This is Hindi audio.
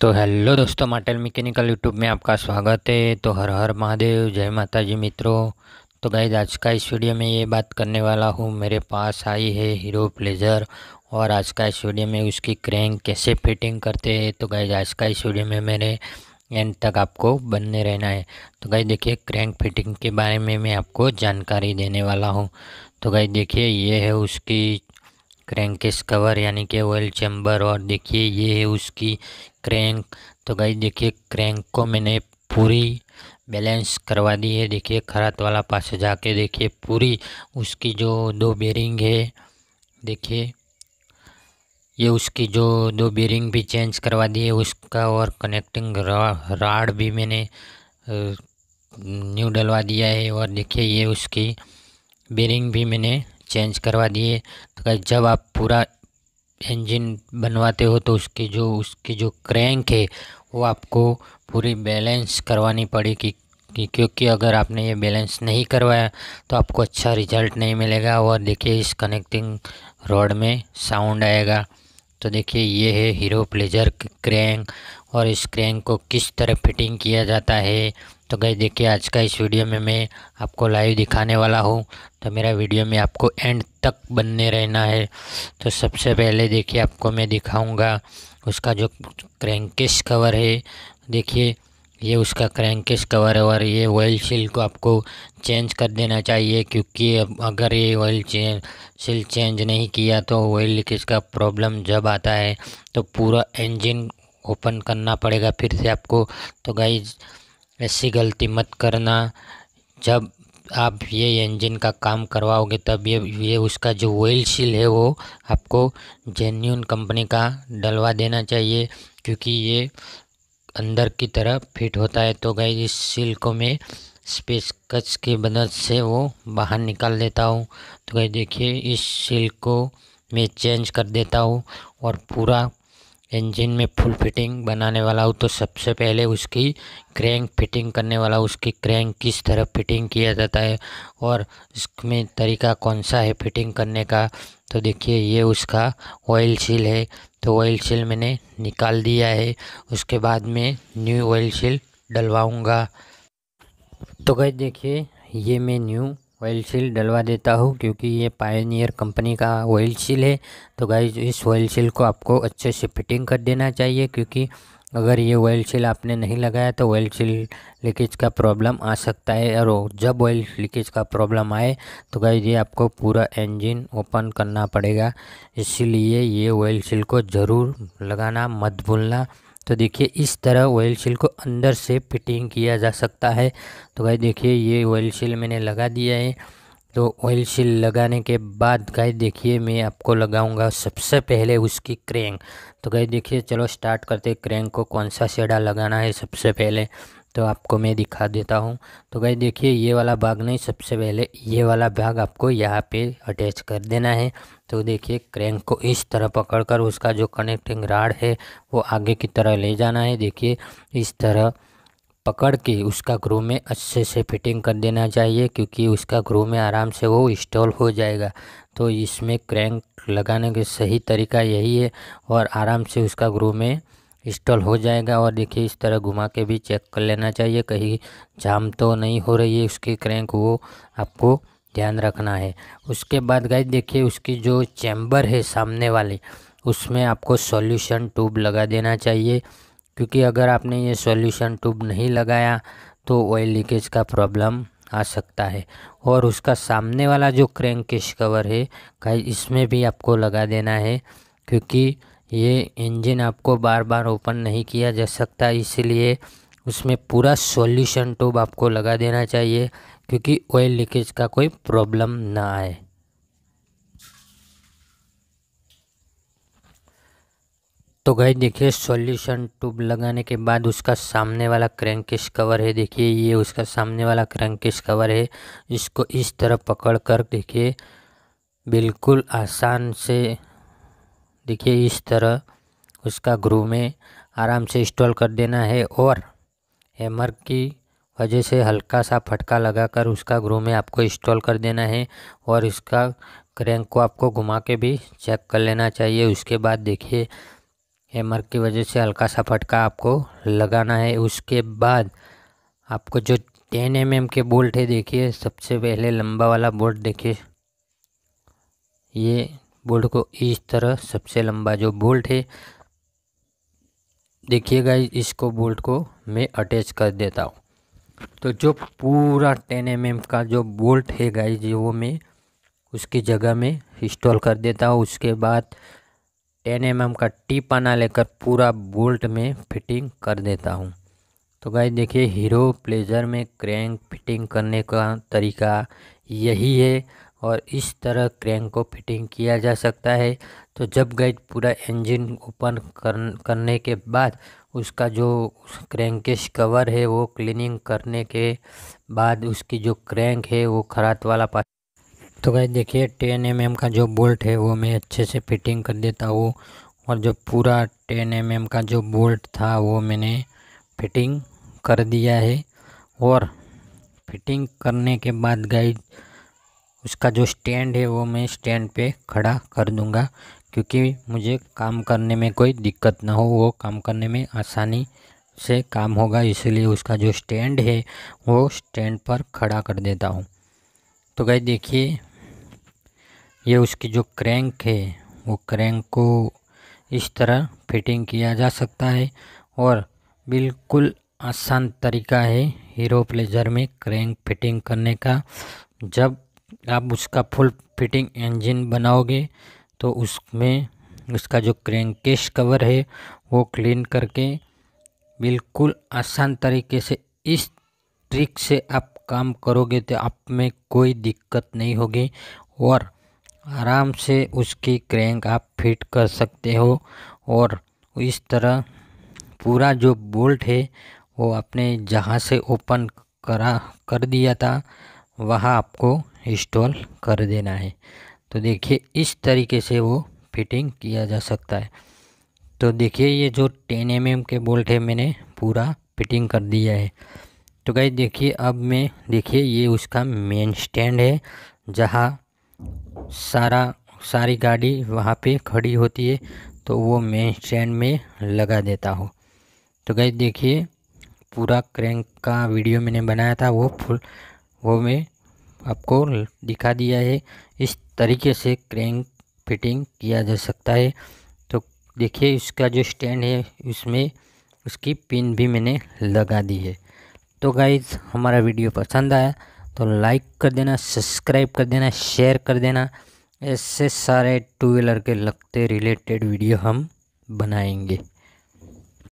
तो हेलो दोस्तों माटेल मैकेनिकल यूट्यूब में आपका स्वागत है तो हर हर महादेव जय माता जी मित्रों तो गाइज आज का इस वीडियो में ये बात करने वाला हूँ मेरे पास आई है हीरो प्लेजर और आज का इस वीडियो में उसकी क्रैंक कैसे फिटिंग करते हैं तो गाइज आज का इस वीडियो में मेरे एंड तक आपको बनने रहना है तो गाइज देखिए क्रैंक फिटिंग के बारे में मैं आपको जानकारी देने वाला हूँ तो गाइज देखिए ये है उसकी क्रैंकेस कवर यानी कि ऑयल चैम्बर और देखिए ये है उसकी क्रैंक तो गई देखिए क्रैंक को मैंने पूरी बैलेंस करवा दी है देखिए खरात वाला पास जाके देखिए पूरी उसकी जो दो बेरिंग है देखिए ये उसकी जो दो बेरिंग भी चेंज करवा दी है उसका और कनेक्टिंग राड भी मैंने न्यू डलवा दिया है और देखिए ये उसकी बेरिंग भी मैंने चेंज करवा दिए तो गाइज जब आप पूरा इंजन बनवाते हो तो उसके जो उसके जो क्रैंक है वो आपको पूरी बैलेंस करवानी पड़ेगी कि क्योंकि अगर आपने ये बैलेंस नहीं करवाया तो आपको अच्छा रिजल्ट नहीं मिलेगा और देखिए इस कनेक्टिंग रोड में साउंड आएगा तो देखिए ये है हीरो प्लेजर क्रैंक और इस क्रैंक को किस तरह फिटिंग किया जाता है तो गई देखिए आज का इस वीडियो में मैं आपको लाइव दिखाने वाला हूँ तो मेरा वीडियो में आपको एंड तक बनने रहना है तो सबसे पहले देखिए आपको मैं दिखाऊंगा उसका जो क्रैंकेस कवर है देखिए ये उसका क्रैंकेस कवर है और ये ऑयल सील को आपको चेंज कर देना चाहिए क्योंकि अगर ये ऑयल चेंज सील चेंज नहीं किया तो ऑयल लीकेज का प्रॉब्लम जब आता है तो पूरा इंजिन ओपन करना पड़ेगा फिर से आपको तो गाइज ऐसी गलती मत करना जब आप ये इंजन का काम करवाओगे तब ये ये उसका जो ऑयल सील है वो आपको जेन्यून कंपनी का डलवा देना चाहिए क्योंकि ये अंदर की तरफ फिट होता है तो गई इस सील को मैं स्पेस कच की मदद से वो बाहर निकाल देता हूँ तो गई देखिए इस सील को मैं चेंज कर देता हूँ और पूरा इंजन में फुल फिटिंग बनाने वाला हूँ तो सबसे पहले उसकी क्रैंक फिटिंग करने वाला उसकी क्रैंक किस तरह फिटिंग किया जाता है और इसमें तरीका कौन सा है फिटिंग करने का तो देखिए ये उसका ऑयल सील है तो ऑयल सील मैंने निकाल दिया है उसके बाद में न्यू ऑयल सील डलवाऊँगा तो गए देखिए ये मैं न्यू ऑयल सील डलवा देता हूँ क्योंकि ये पायनियर कंपनी का ऑयल सील है तो गाइज इस ऑयल सील को आपको अच्छे से फिटिंग कर देना चाहिए क्योंकि अगर ये ऑयल सील आपने नहीं लगाया तो ऑयल सील लीकेज का प्रॉब्लम आ सकता है और जब ऑयल लीकेज का प्रॉब्लम आए तो गाइज ये आपको पूरा इंजन ओपन करना पड़ेगा इसीलिए ये ऑयल सील को ज़रूर लगाना मत भूलना तो देखिए इस तरह ऑयल सील को अंदर से फिटिंग किया जा सकता है तो गाय देखिए ये ऑयल सील मैंने लगा दिया है तो ऑयल सील लगाने के बाद गाय देखिए मैं आपको लगाऊंगा सबसे पहले उसकी क्रैंक तो गाय देखिए चलो स्टार्ट करते क्रैंक को कौन सा सेडा लगाना है सबसे पहले तो आपको मैं दिखा देता हूँ तो गई देखिए ये वाला भाग नहीं सबसे पहले ये वाला भाग आपको यहाँ पे अटैच कर देना है तो देखिए क्रैंक को इस तरह पकड़कर उसका जो कनेक्टिंग राड है वो आगे की तरह ले जाना है देखिए इस तरह पकड़ के उसका ग्रो में अच्छे से फिटिंग कर देना चाहिए क्योंकि उसका ग्रो में आराम से वो इंस्टॉल हो जाएगा तो इसमें क्रैंक लगाने का सही तरीका यही है और आराम से उसका ग्रो में इंस्टॉल हो जाएगा और देखिए इस तरह घुमा के भी चेक कर लेना चाहिए कहीं जाम तो नहीं हो रही है उसकी क्रैंक वो आपको ध्यान रखना है उसके बाद गाइज देखिए उसकी जो चैम्बर है सामने वाली उसमें आपको सॉल्यूशन ट्यूब लगा देना चाहिए क्योंकि अगर आपने ये सॉल्यूशन ट्यूब नहीं लगाया तो ऑयल लीकेज का प्रॉब्लम आ सकता है और उसका सामने वाला जो क्रैंक किश कवर है गाइज इसमें भी आपको लगा देना है क्योंकि ये इंजन आपको बार बार ओपन नहीं किया जा सकता इसलिए उसमें पूरा सॉल्यूशन ट्यूब आपको लगा देना चाहिए क्योंकि ऑयल लीकेज का कोई प्रॉब्लम ना आए तो गए देखिए सॉल्यूशन ट्यूब लगाने के बाद उसका सामने वाला क्रैंकेश कवर है देखिए ये उसका सामने वाला क्रैंक कवर है इसको इस तरह पकड़ कर देखिए बिल्कुल आसान से देखिए इस तरह उसका ग्रू में आराम से इंस्टॉल कर देना है और हैमर की वजह से हल्का सा फटका लगाकर उसका ग्रू में आपको इंस्टॉल कर देना है और इसका क्रैंक को आपको घुमा के भी चेक कर लेना चाहिए उसके बाद देखिए हैमर की वजह से हल्का सा फटका आपको लगाना है उसके बाद आपको जो टेन एम एम के बोल्ट है देखिए सबसे पहले लंबा वाला बोल्ट देखिए ये बोल्ट को इस तरह सबसे लंबा जो बोल्ट है देखिए गाइज इसको बोल्ट को मैं अटैच कर देता हूँ तो जो पूरा टेन एम mm का जो बोल्ट है गाइज वो मैं उसकी जगह में इंस्टॉल कर देता हूँ उसके बाद टेन एम mm का टिप आना लेकर पूरा बोल्ट में फिटिंग कर देता हूँ तो गाइज देखिए हीरो प्लेजर में क्रैंक फिटिंग करने का तरीका यही है और इस तरह क्रैंक को फिटिंग किया जा सकता है तो जब गाइड पूरा इंजन ओपन कर, करने के बाद उसका जो क्रैंकेश कवर है वो क्लीनिंग करने के बाद उसकी जो क्रैंक है वो खरात वाला पास तो गाइड देखिए टेन एम mm का जो बोल्ट है वो मैं अच्छे से फिटिंग कर देता हूँ और जो पूरा टेन एम mm का जो बोल्ट था वो मैंने फिटिंग कर दिया है और फिटिंग करने के बाद गाइड उसका जो स्टैंड है वो मैं स्टैंड पे खड़ा कर दूँगा क्योंकि मुझे काम करने में कोई दिक्कत ना हो वो काम करने में आसानी से काम होगा इसलिए उसका जो स्टैंड है वो स्टैंड पर खड़ा कर देता हूँ तो गई देखिए ये उसकी जो क्रैंक है वो क्रैंक को इस तरह फिटिंग किया जा सकता है और बिल्कुल आसान तरीका है हीरो प्लेजर में क्रैंक फिटिंग करने का जब आप उसका फुल फिटिंग इंजन बनाओगे तो उसमें उसका जो क्रैंकेश कवर है वो क्लीन करके बिल्कुल आसान तरीके से इस ट्रिक से आप काम करोगे तो आप में कोई दिक्कत नहीं होगी और आराम से उसकी क्रैंक आप फिट कर सकते हो और इस तरह पूरा जो बोल्ट है वो आपने जहाँ से ओपन करा कर दिया था वहाँ आपको इंस्टॉल कर देना है तो देखिए इस तरीके से वो फिटिंग किया जा सकता है तो देखिए ये जो 10 एम mm के बोल्ट है मैंने पूरा फिटिंग कर दिया है तो गई देखिए अब मैं देखिए ये उसका मेन स्टैंड है जहाँ सारा सारी गाड़ी वहाँ पे खड़ी होती है तो वो मेन स्टैंड में लगा देता हूँ तो गई देखिए पूरा क्रैंक का वीडियो मैंने बनाया था वो फुल वो मैं आपको दिखा दिया है इस तरीके से क्रैंक फिटिंग किया जा सकता है तो देखिए इसका जो स्टैंड है उसमें उसकी पिन भी मैंने लगा दी है तो गाइज़ हमारा वीडियो पसंद आया तो लाइक कर देना सब्सक्राइब कर देना शेयर कर देना ऐसे सारे टू व्हीलर के लगते रिलेटेड वीडियो हम बनाएंगे